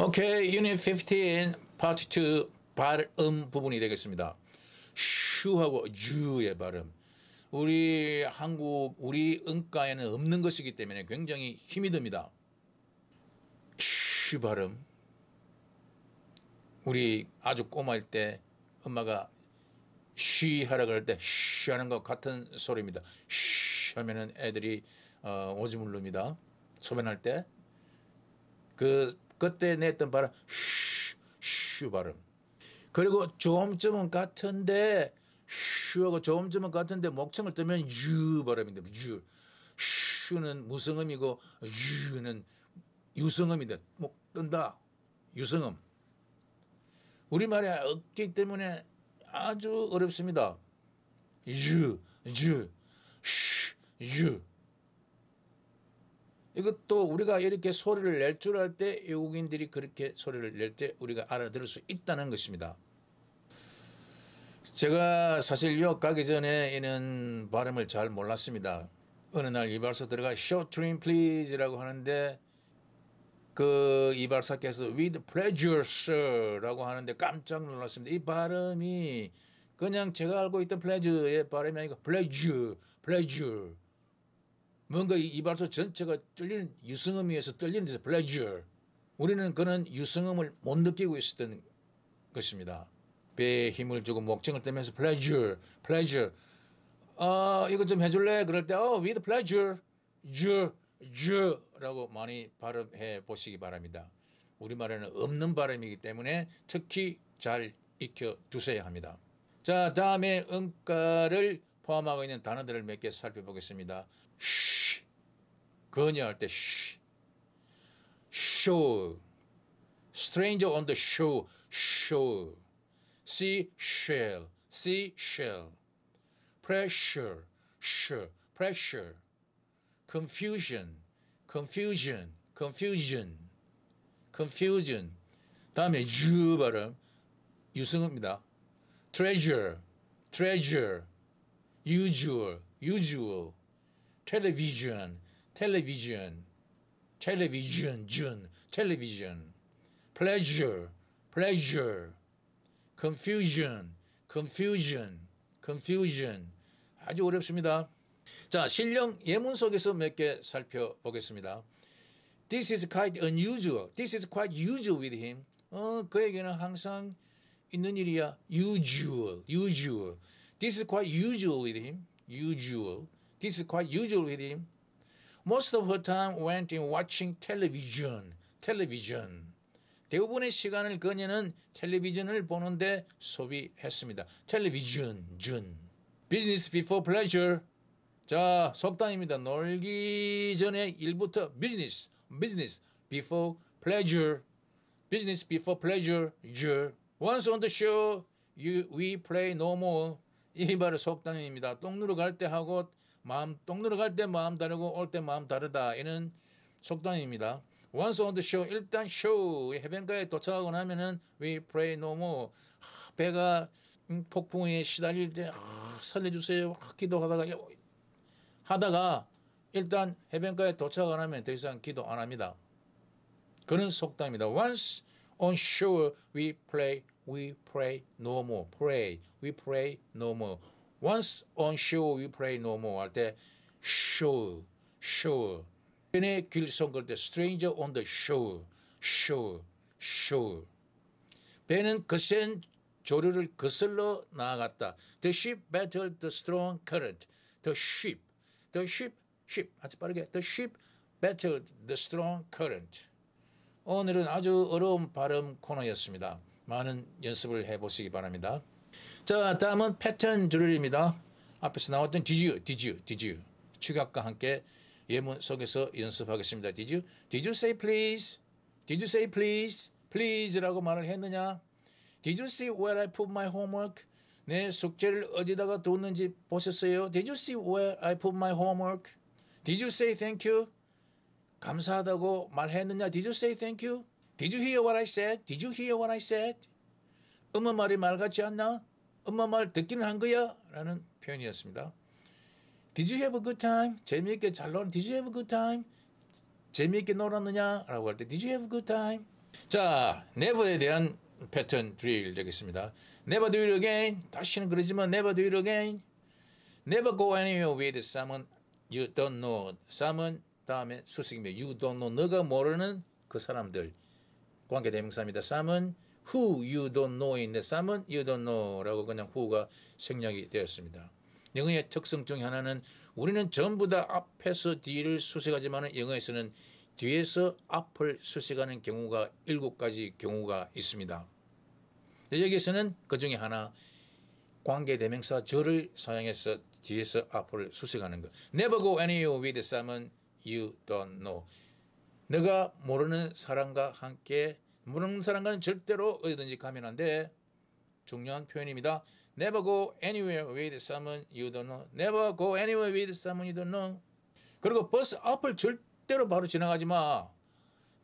오케이, 유닛 15, 파트 2 발음 부분이 되겠습니다. 슈하고 유의 발음. 우리 한국, 우리 음가에는 없는 것이기 때문에 굉장히 힘이 듭니다. 슈 발음. 우리 아주 꼬마일 때 엄마가 쉬하라 그럴 때쉬 하는 것 같은 소리입니다. 쉬 하면은 애들이 어, 오줌을 눕니다. 소변할 때. 그 그때 냈던 발음 슈, 슈 발음. 그리고 조음점은 같은데 슈하고 조음점은 같은데 목청을 뜨면 유 발음인데 유. 슈는 무성음이고 유는 유성음이다. 목 뜬다. 유성음. 우리말에 없기 때문에 아주 어렵습니다. 유, 유, 슈, 유. 이것도 우리가 이렇게 소리를 낼 줄 알 때 외국인들이 그렇게 소리를 낼 때 우리가 알아들을 수 있다는 것입니다. 제가 사실 유학 가기 전에 이는 발음을 잘 몰랐습니다. 어느 날이발사 들어가 short trim please라고 하는데 그 이발사께서 with pleasure sir라고 하는데 깜짝 놀랐습니다. 이 발음이 그냥 제가 알고 있던 pleasure의 발음이 아니고 pleasure, pleasure 뭔가 이, 발소 전체가 떨리는 유성음에서 떨리는 데서 pleasure. 우리는 그는유성음을못 느끼고 있었던 것입니다. 배에 힘을 주고 목청을 떼면서 pleasure, pleasure. 어, 이거 좀 해줄래? 그럴 때, 어, with pleasure, j, j 라고 많이 발음해 보시기 바랍니다. 우리말에는 없는 발음이기 때문에 특히 잘 익혀 두셔야 합니다. 자, 다음에 응가를 포함하고 있는 단어들을 몇 개 살펴보겠습니다. 쉬 건의할 때 쉬, show, stranger on the show, show, seashell, seashell, pressure, sure, pressure, confusion, confusion, confusion, confusion. 다음에 주 발음 유승호입니다. treasure, treasure, usual, usual. television, television, television, jun, television, pleasure, pleasure, confusion, confusion, confusion. 아주 어렵습니다. 자, 실령 예문 속에서 몇 개 살펴보겠습니다. This is quite unusual. This is quite usual with him. 어, 그에게는 항상 있는 일이야. usual, usual. This is quite usual with him. usual. This is quite usual with him. Most of her time went in watching television. television. 대부분의 시간을 그녀는 텔레비전을 보는데 소비했습니다. t e e l v i i s 텔레비전, 준. Business before pleasure. 자, 속담입니다. 놀기 전에 일부터 business, business before pleasure. Business before pleasure, j u 줄. Once on the show, you, we play no more. 이 바로 속담입니다. 똥누러 갈 때 하고 마음 동네로 갈때 마음 다르고 올 때 마음 다르다. 이는 속담입니다. Once on the s h o r 일단 쇼 해변가에 도착하고 나면은 we pray no more. 배가 음, 폭풍에 시달릴 때 살려주세요. 기도하다가 하다가 일단 해변가에 도착 안 하면 더 이상 기도 안 합니다. 그런 속담입니다. Once on shore, we pray, we pray no more. Pray, we pray no more. Once on shore we pray no more 할때 shore, shore. 그네 길손 걸때 stranger on the shore, shore, shore. 배는 거센 조류를 거슬러 나아갔다. The ship battled the strong current. The ship, the ship, ship. 아주 빠르게. The ship battled the strong current. 오늘은 아주 어려운 발음 코너였습니다. 많은 연습을 해보시기 바랍니다. 자, 다음은 패턴 드릴입니다. 앞에서 나왔던 did you, did you, did you. 축약과 함께 예문 속에서 연습하겠습니다. Did you, did you say please? Did you say please? Please라고 말을 했느냐? Did you see where I put my homework? 내 숙제를 어디다가 뒀는지 보셨어요? Did you see where I put my homework? Did you say thank you? 감사하다고 말했느냐? Did you say thank you? Did you hear what I said? Did you hear what I said? 엄마 말이 말 같지 않나? 엄마 말 듣기는 한 거야? 라는 표현이었습니다. Did you have a good time? 재미있게 잘 놀았. Did you have a good time? 재미있게 놀았느냐? 라고 할 때 Did you have a good time? 자, never에 대한 패턴 드릴 되겠습니다. Never do it again. 다시는 그러지만 never do it again. Never go anywhere with someone you don't know. someone 다음에 수식이며 you don't know. 너가 모르는 그 사람들. 관계 대명사입니다. someone who you don't know인데 쌈은 you don't know라고 그냥 who가 생략이 되었습니다. 영어의 특성 중 하나는 우리는 전부 다 앞에서 뒤를 수색하지만 영어에서는 뒤에서 앞을 수색하는 경우가 7가지 경우가 있습니다. 여기에서는 그 중에 하나 관계대명사 저를 사용해서 뒤에서 앞을 수색하는 것. Never go anywhere with someone you don't know. 네가 모르는 사람과 함께 무능사랑과는 절대로 어디든지 가면 안 돼. 중요한 표현입니다. Never go anywhere with someone you don't know. Never go anywhere with someone you don't know. 그리고 버스 앞을 절대로 바로 지나가지 마.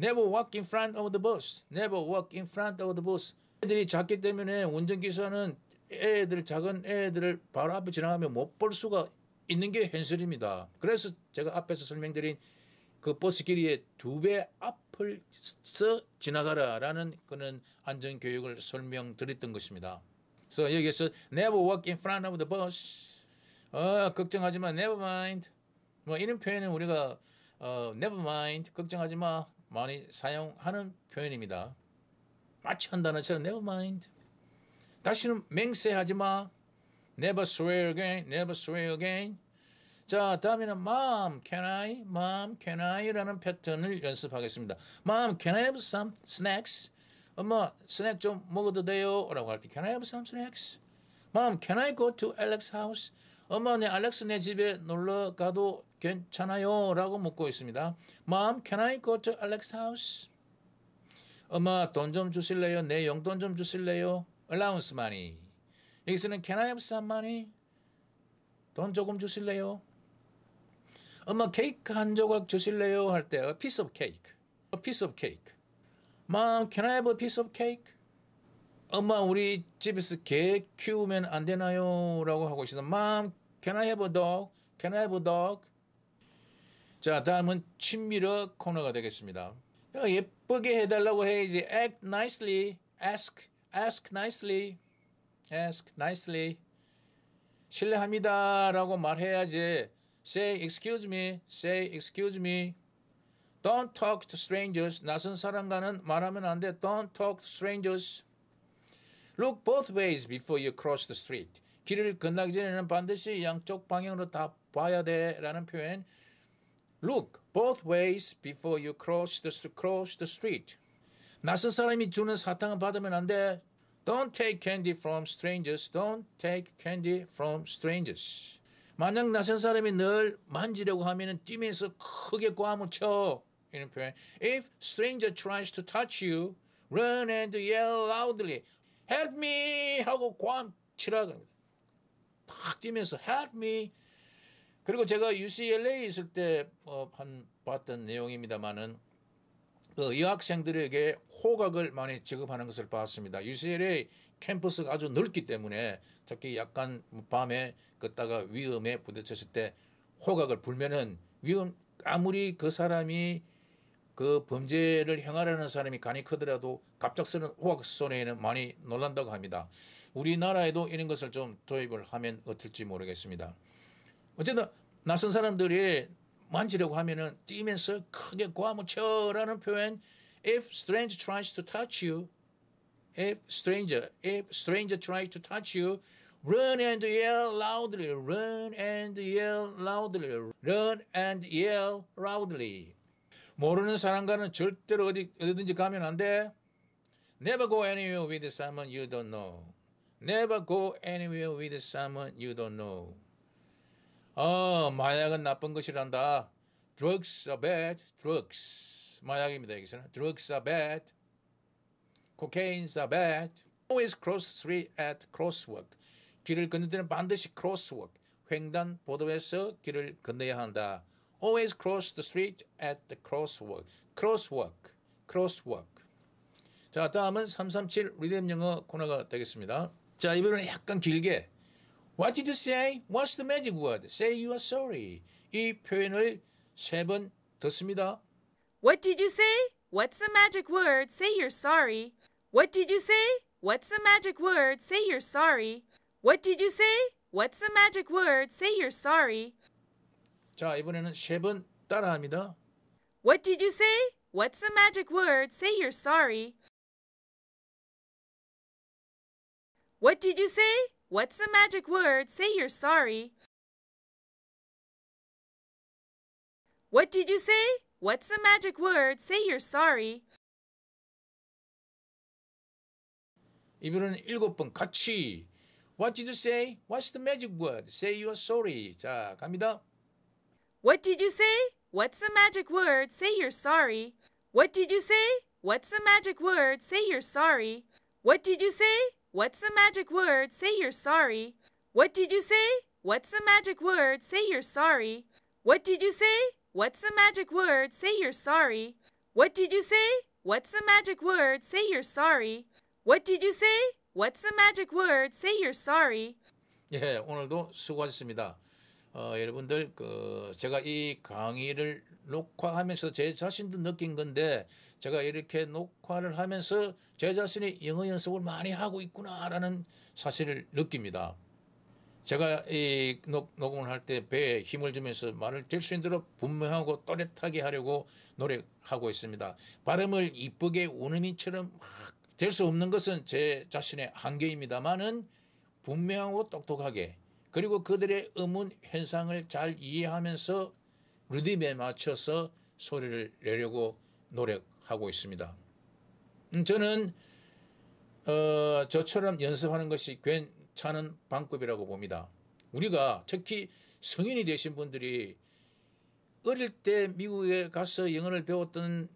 Never walk in front of the bus. Never walk in front of the bus. 애들이 작기 때문에 운전기사는 애들 작은 애들을 바로 앞에 지나가면 못 볼 수가 있는 게 현실입니다. 그래서 제가 앞에서 설명드린 그 버스 길이의 두배앞 펄써 지나가라라는 그런 안전 교육을 설명드렸던 것입니다. 그래서 여기서 never walk in front of the bus. 어, 걱정하지 마. never mind. 뭐 이런 표현은 우리가 어, never mind. 걱정하지 마. 많이 사용하는 표현입니다. 마치 한 단어처럼 never mind. 다시는 맹세하지 마. never swear again. never swear again. 자, 다음에는 mom, can I, mom, can I 라는 패턴을 연습하겠습니다. mom, can I have some snacks? 엄마, 스낵 좀 먹어도 돼요? 라고 할 때 can I have some snacks? mom, can I go to Alex's house? 엄마, 내 알렉스 내 집에 놀러 가도 괜찮아요? 라고 묻고 있습니다. mom, can I go to Alex's house? 엄마, 돈 좀 주실래요? 내 용돈 좀 주실래요? allowance money. 여기서는 can I have some money? 돈 조금 주실래요? 엄마 케이크 한 조각 주실래요? 할 때, a piece of cake. a piece of cake. Mom, can I have a piece of cake? 엄마, 우리 집에서 개 키우면 안 되나요? 라고 하고 있습니다. Mom, can I have a dog? can I have a dog? 자, 다음은 친밀어 코너가 되겠습니다. 예쁘게 해달라고 해야지. act nicely, ask, ask nicely, ask nicely. 실례합니다. 라고 말해야지. Say, excuse me. Say, excuse me. Don't talk to strangers. 낯선 사람과는 말하면 안 돼. Don't talk to strangers. Look both ways before you cross the street. 길을 건너기 전에는 반드시 양쪽 방향으로 다 봐야 돼라는 표현. Look both ways before you cross the, cross the street. 낯선 사람이 주는 사탕을 받으면 안 돼. Don't take candy from strangers. Don't take candy from strangers. 만약 낯선 사람이 늘 만지려고 하면은 뛰면서 크게 고함을 쳐. 이런 표현. If stranger tries to touch you, run and yell loudly. Help me! 하고 고함 치라고 합니다. 팍 뛰면서 help me. 그리고 제가 u c l a 있을 때한 어, 봤던 내용입니다만은 그학생들에게 호각을 많이 지급하는 것을 봤습니다. UCLA 캠퍼스가 아주 넓기 때문에 특히 약간 밤에 걷다가 위험에 부딪혔을 때 호각을 불면은 위험 아무리 그 사람이 그 범죄를 행하려는 사람이 간이 크더라도 갑작스러운 호각 손해에는 많이 놀란다고 합니다. 우리나라에도 이런 것을 좀 도입을 하면 어떨지 모르겠습니다. 어쨌든 낯선 사람들이 만지려고 하면은 뛰면서 크게 과무쳐라는 표현 if stranger tries to touch you if stranger if stranger tries to touch you run and yell loudly run and yell loudly run and yell loudly 모르는 사람과는 절대로 어디 어디든지 가면 안 돼. Never go anywhere with someone you don't know. Never go anywhere with someone you don't know. 아, 마약은 나쁜 것이란다. Drugs are bad. Drugs. 마약입니다. 여기서는. Drugs are bad. Cocaines are bad. Always cross street at crosswalk. 길을 건널 때는 반드시 crosswalk. 횡단 보도에서 길을 건너야 한다. Always cross the street at the crosswalk. Crosswalk. Crosswalk. 자, 다음은 337 리듬 영어 코너가 되겠습니다. 자, 이번에는 약간 길게 What did you say? What's the magic word? Say you are sorry. 이 표현을 세 번 듣습니다. What did you say? What's the magic word? Say you're sorry. What did you say? What's the magic word? Say you're sorry. What did you say? What's the magic word? Say you're sorry. 자, 이번에는 세 번 따라합니다. What did you say? What's the magic word? Say you're sorry. What did you say? What's the magic word? Say you're sorry. What did you say? What's the magic word? Say you're sorry. 이번에는 일곱 번 같이 What did you say? What's the magic word? Say you are sorry. 자, 갑니다. What did you say? What's the magic word? Say you're sorry. What did you say? What's the magic word? Say you're sorry. What did you say? What's the magic word? Say you're sorry. What did you say? What's the magic word? Say you're sorry. What did you say? What's the magic word? Say you're sorry. What did you say? What's the magic word? Say you're sorry. What did you say? What's the magic word? Say you're sorry. 예, 오늘도 수고하셨습니다. 어, 여러분들 그 제가 이 강의를 녹화하면서 제 자신도 느낀 건데 제가 이렇게 녹화를 하면서 제 자신이 영어 연습을 많이 하고 있구나라는 사실을 느낍니다. 제가 이 녹, 음을할 때 배에 힘을 주면서 말을 될수 있는 대 분명하고 또렷하게 하려고 노력하고 있습니다. 발음을 이쁘게 우느민처럼 될수 없는 것은 제 자신의 한계입니다만은 분명하고 똑똑하게 그리고 그들의 음운 현상을 잘 이해하면서 리듬에 맞춰서 소리를 내려고 노력하고 있습니다. 음, 저는 어, 저처럼 연습하는 것이 괜찮은 방법이라고 봅니다. 우리가 특히 성인이 되신 분들이 어릴 때 미국에 가서 영어를 배웠던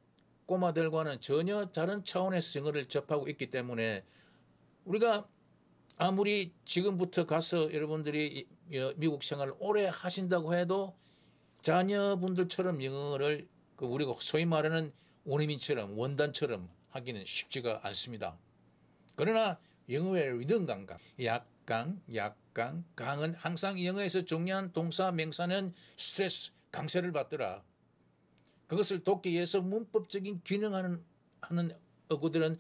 꼬마들과는 전혀 다른 차원에서 영어를 접하고 있기 때문에 우리가 아무리 지금부터 가서 여러분들이 어, 미국 생활을 오래 하신다고 해도 자녀분들처럼 영어를 그 우리가 소위 말하는 원어민처럼 원단처럼 하기는 쉽지가 않습니다. 그러나 영어의 리듬 감각, 약강, 약강, 강은 항상 영어에서 중요한 동사, 명사는 스트레스, 강세를 받더라. 그것을 돕기 위해서 문법적인 기능하는 하는 어구들은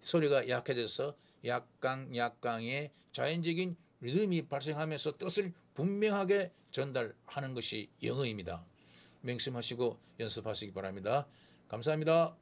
소리가 약해져서 약강, 약강의 자연적인 리듬이 발생하면서 뜻을 분명하게 전달하는 것이 영어입니다. 명심하시고 연습하시기 바랍니다. 감사합니다.